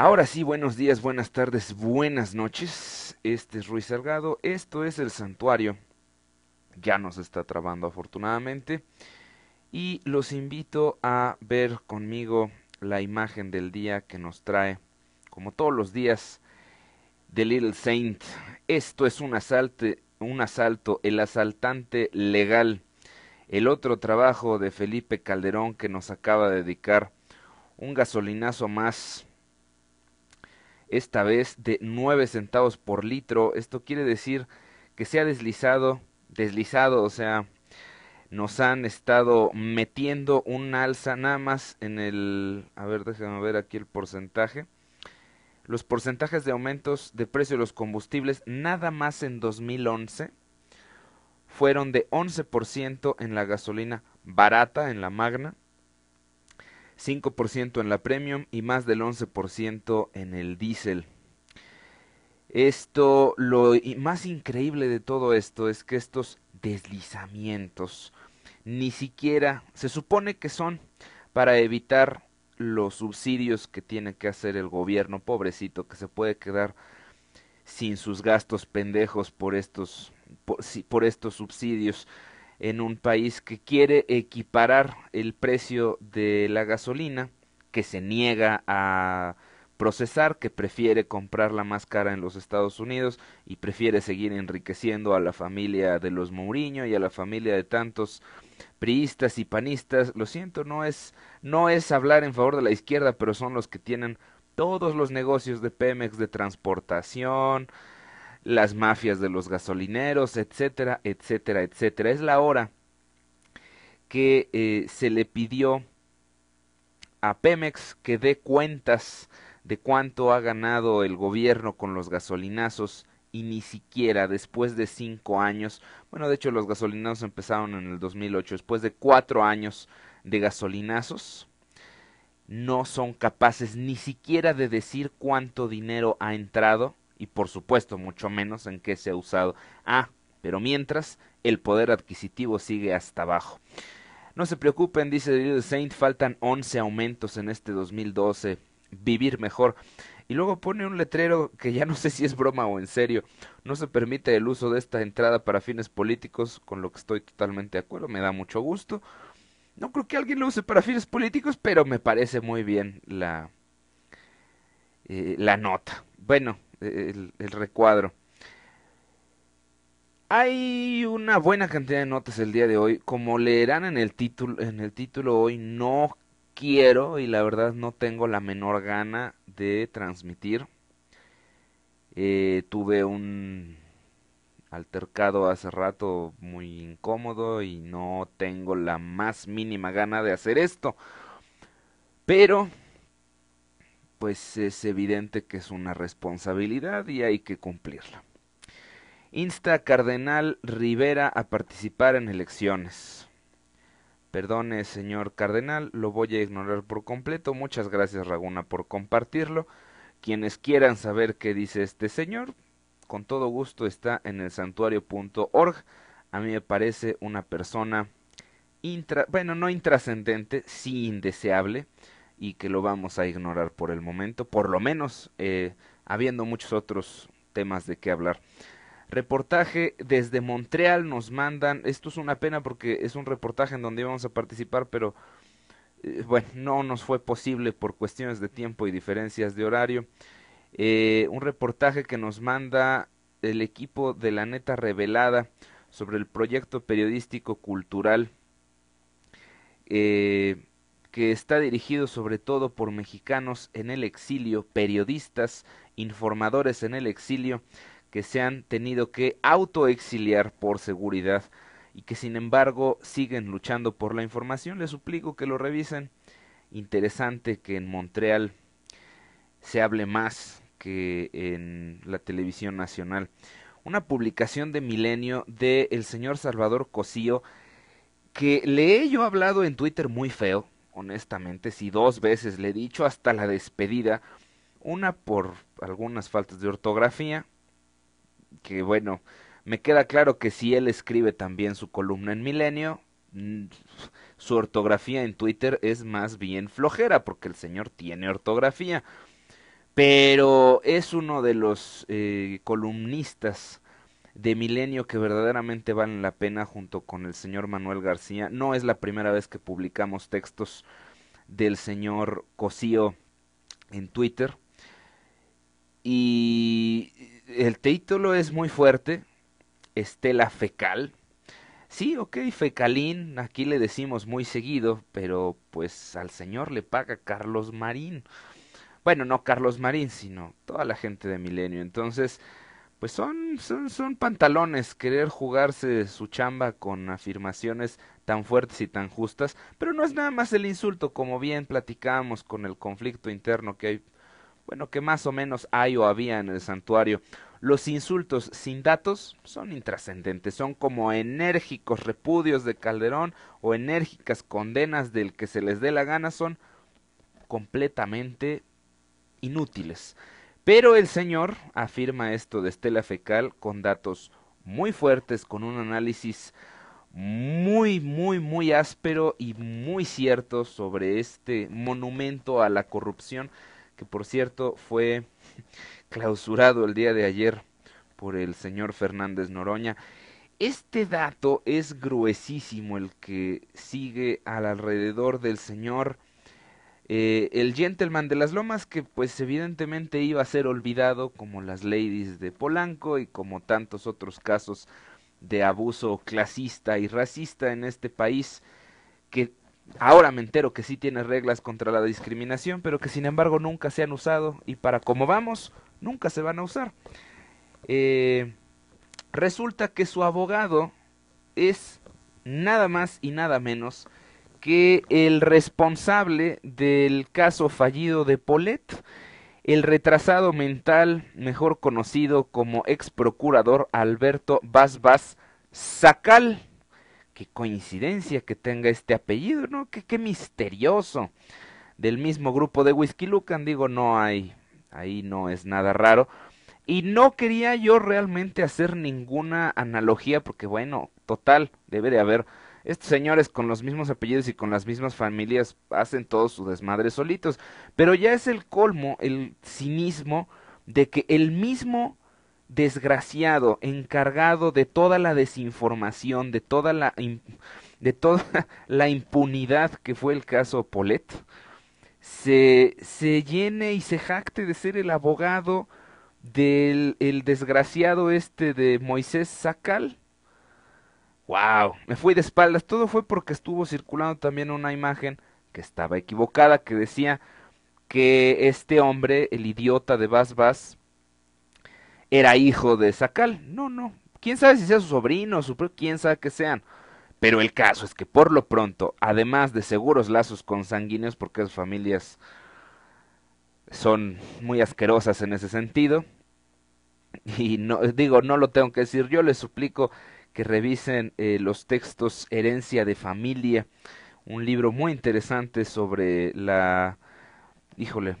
Ahora sí, buenos días, buenas tardes, buenas noches. Este es Ruiz Salgado, esto es el santuario. Ya nos está trabando afortunadamente. Y los invito a ver conmigo la imagen del día que nos trae, como todos los días, The Little Saint. Esto es un, asalto, un asalto, el asaltante legal. El otro trabajo de Felipe Calderón que nos acaba de dedicar un gasolinazo más esta vez de 9 centavos por litro. Esto quiere decir que se ha deslizado, deslizado, o sea, nos han estado metiendo un alza nada más en el... A ver, déjame ver aquí el porcentaje. Los porcentajes de aumentos de precio de los combustibles nada más en 2011 fueron de 11% en la gasolina barata, en la magna, 5% en la Premium y más del 11% en el diésel. Esto, lo más increíble de todo esto es que estos deslizamientos ni siquiera se supone que son para evitar los subsidios que tiene que hacer el gobierno pobrecito que se puede quedar sin sus gastos pendejos por estos por, por estos subsidios en un país que quiere equiparar el precio de la gasolina, que se niega a procesar, que prefiere comprarla más cara en los Estados Unidos y prefiere seguir enriqueciendo a la familia de los Mourinho y a la familia de tantos priistas y panistas. Lo siento, no es no es hablar en favor de la izquierda, pero son los que tienen todos los negocios de Pemex de transportación, las mafias de los gasolineros, etcétera, etcétera, etcétera. Es la hora que eh, se le pidió a Pemex que dé cuentas de cuánto ha ganado el gobierno con los gasolinazos y ni siquiera después de cinco años, bueno, de hecho los gasolinazos empezaron en el 2008, después de cuatro años de gasolinazos, no son capaces ni siquiera de decir cuánto dinero ha entrado y por supuesto mucho menos en qué se ha usado. Ah, pero mientras el poder adquisitivo sigue hasta abajo. No se preocupen, dice The Saint, faltan 11 aumentos en este 2012. Vivir mejor. Y luego pone un letrero que ya no sé si es broma o en serio. No se permite el uso de esta entrada para fines políticos, con lo que estoy totalmente de acuerdo, me da mucho gusto. No creo que alguien lo use para fines políticos, pero me parece muy bien la, eh, la nota. Bueno, el, recuadro. Hay una buena cantidad de notas el día de hoy. Como leerán en el título, en el título hoy no quiero y la verdad no tengo la menor gana de transmitir. Eh, tuve un altercado hace rato muy incómodo y no tengo la más mínima gana de hacer esto. Pero pues es evidente que es una responsabilidad y hay que cumplirla. Insta a Cardenal Rivera a participar en elecciones. Perdone, señor Cardenal, lo voy a ignorar por completo. Muchas gracias, Raguna, por compartirlo. Quienes quieran saber qué dice este señor, con todo gusto está en el santuario.org. A mí me parece una persona, bueno, no intrascendente, sí indeseable y que lo vamos a ignorar por el momento, por lo menos eh, habiendo muchos otros temas de qué hablar. Reportaje desde Montreal nos mandan, esto es una pena porque es un reportaje en donde íbamos a participar, pero eh, bueno, no nos fue posible por cuestiones de tiempo y diferencias de horario. Eh, un reportaje que nos manda el equipo de la neta revelada sobre el proyecto periodístico cultural que está dirigido sobre todo por mexicanos en el exilio, periodistas, informadores en el exilio, que se han tenido que autoexiliar por seguridad y que sin embargo siguen luchando por la información. Les suplico que lo revisen. Interesante que en Montreal se hable más que en la televisión nacional. Una publicación de Milenio de el señor Salvador Cosío que le he yo hablado en Twitter muy feo, honestamente, si dos veces le he dicho hasta la despedida, una por algunas faltas de ortografía, que bueno, me queda claro que si él escribe también su columna en Milenio, su ortografía en Twitter es más bien flojera, porque el señor tiene ortografía, pero es uno de los eh, columnistas de milenio que verdaderamente valen la pena junto con el señor Manuel García. No es la primera vez que publicamos textos del señor Cosío en Twitter. Y el título es muy fuerte, Estela Fecal. Sí, ok, Fecalín, aquí le decimos muy seguido, pero pues al señor le paga Carlos Marín. Bueno, no Carlos Marín, sino toda la gente de Milenio. Entonces, pues son, son, pantalones querer jugarse su chamba con afirmaciones tan fuertes y tan justas, pero no es nada más el insulto, como bien platicábamos con el conflicto interno que hay, bueno, que más o menos hay o había en el santuario. Los insultos sin datos son intrascendentes, son como enérgicos repudios de Calderón o enérgicas condenas del que se les dé la gana, son completamente inútiles. Pero el señor afirma esto de estela fecal con datos muy fuertes, con un análisis muy, muy, muy áspero y muy cierto sobre este monumento a la corrupción, que por cierto fue clausurado el día de ayer por el señor Fernández Noroña. Este dato es gruesísimo el que sigue al alrededor del señor eh, el gentleman de las lomas que pues evidentemente iba a ser olvidado como las ladies de Polanco y como tantos otros casos de abuso clasista y racista en este país que ahora me entero que sí tiene reglas contra la discriminación pero que sin embargo nunca se han usado y para como vamos nunca se van a usar eh, resulta que su abogado es nada más y nada menos que el responsable del caso fallido de Polet, el retrasado mental mejor conocido como ex procurador Alberto Vaz Vaz Sacal, qué coincidencia que tenga este apellido, ¿no? Qué, misterioso. Del mismo grupo de Whisky Lucan, digo, no hay, ahí no es nada raro. Y no quería yo realmente hacer ninguna analogía, porque bueno, total, debe de haber estos señores con los mismos apellidos y con las mismas familias hacen todos sus desmadres solitos. Pero ya es el colmo, el cinismo de que el mismo desgraciado encargado de toda la desinformación, de toda la, de toda la impunidad que fue el caso Polet, se, se llene y se jacte de ser el abogado del el desgraciado este de Moisés Sacal, Wow, me fui de espaldas. Todo fue porque estuvo circulando también una imagen que estaba equivocada, que decía que este hombre, el idiota de Bas Bas, era hijo de Sacal. No, no. Quién sabe si sea su sobrino, su quién sabe que sean. Pero el caso es que por lo pronto, además de seguros lazos consanguíneos, porque sus familias son muy asquerosas en ese sentido, y no digo, no lo tengo que decir, yo les suplico que revisen eh, los textos Herencia de Familia, un libro muy interesante sobre la... Híjole,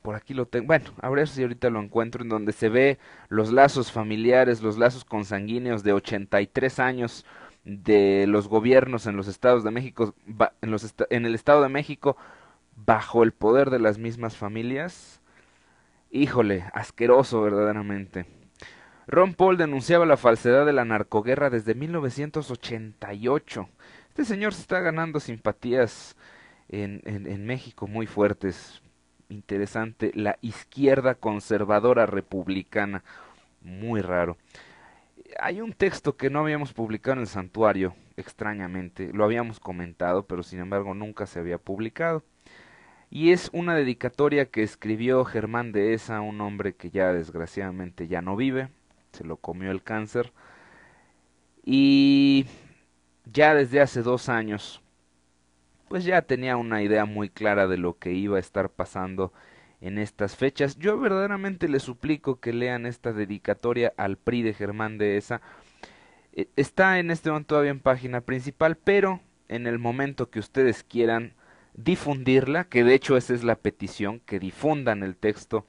por aquí lo tengo. Bueno, a ver si ahorita lo encuentro, en donde se ve los lazos familiares, los lazos consanguíneos de 83 años de los gobiernos en los estados de México, en, los en el estado de México, bajo el poder de las mismas familias. Híjole, asqueroso verdaderamente. Ron Paul denunciaba la falsedad de la narcoguerra desde 1988. Este señor se está ganando simpatías en, México muy fuertes. Interesante, la izquierda conservadora republicana. Muy raro. Hay un texto que no habíamos publicado en el santuario, extrañamente. Lo habíamos comentado, pero sin embargo nunca se había publicado y es una dedicatoria que escribió Germán de Esa, un hombre que ya desgraciadamente ya no vive, se lo comió el cáncer. Y ya desde hace dos años, pues ya tenía una idea muy clara de lo que iba a estar pasando en estas fechas. Yo verdaderamente les suplico que lean esta dedicatoria al PRI de Germán de esa. E, está en este momento todavía en página principal, pero en el momento que ustedes quieran difundirla, que de hecho esa es la petición, que difundan el texto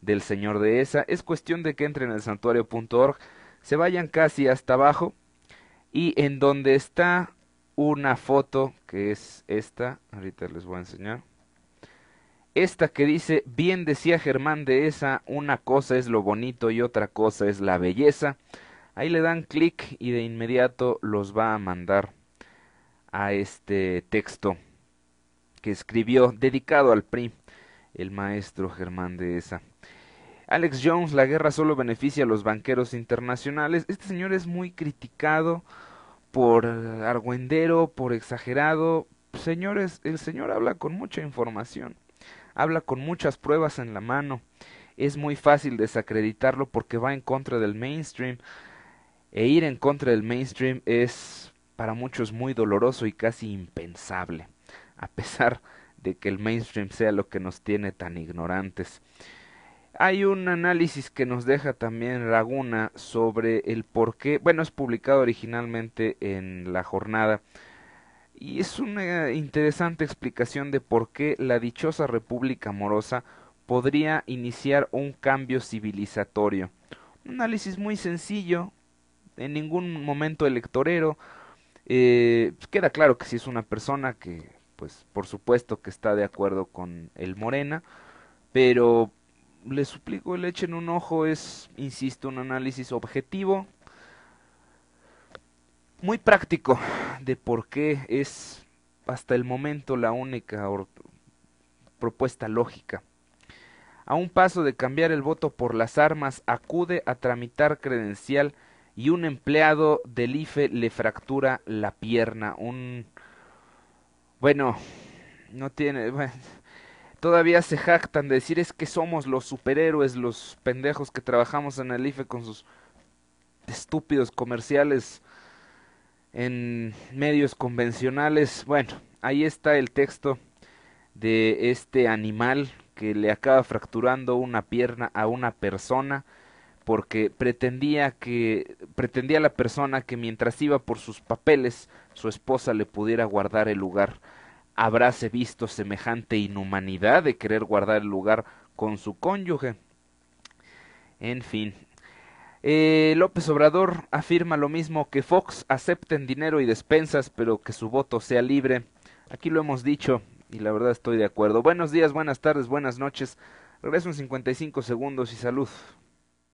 del Señor de esa. Es cuestión de que entren al santuario.org, se vayan casi hasta abajo y en donde está una foto que es esta, ahorita les voy a enseñar. Esta que dice, bien decía Germán de esa, una cosa es lo bonito y otra cosa es la belleza. Ahí le dan clic y de inmediato los va a mandar a este texto que escribió dedicado al PRI el maestro Germán de esa. Alex Jones, la guerra solo beneficia a los banqueros internacionales. Este señor es muy criticado por argüendero, por exagerado. Señores, el señor habla con mucha información, habla con muchas pruebas en la mano. Es muy fácil desacreditarlo porque va en contra del mainstream. E ir en contra del mainstream es para muchos muy doloroso y casi impensable, a pesar de que el mainstream sea lo que nos tiene tan ignorantes. Hay un análisis que nos deja también Laguna sobre el por qué, bueno, es publicado originalmente en La Jornada, y es una interesante explicación de por qué la dichosa República Amorosa podría iniciar un cambio civilizatorio. Un análisis muy sencillo, en ningún momento electorero. Eh, pues, queda claro que si es una persona que, pues, por supuesto que está de acuerdo con el Morena, pero le suplico le echen un ojo, es, insisto, un análisis objetivo, muy práctico de por qué es hasta el momento la única propuesta lógica. A un paso de cambiar el voto por las armas, acude a tramitar credencial y un empleado del IFE le fractura la pierna. Un. Bueno, no tiene todavía se jactan de decir es que somos los superhéroes, los pendejos que trabajamos en el IFE con sus estúpidos comerciales en medios convencionales. Bueno, ahí está el texto de este animal que le acaba fracturando una pierna a una persona porque pretendía que pretendía la persona que mientras iba por sus papeles su esposa le pudiera guardar el lugar habráse visto semejante inhumanidad de querer guardar el lugar con su cónyuge. En fin. Eh, López Obrador afirma lo mismo que Fox acepten dinero y despensas, pero que su voto sea libre. Aquí lo hemos dicho y la verdad estoy de acuerdo. Buenos días, buenas tardes, buenas noches. Regreso en 55 segundos y salud.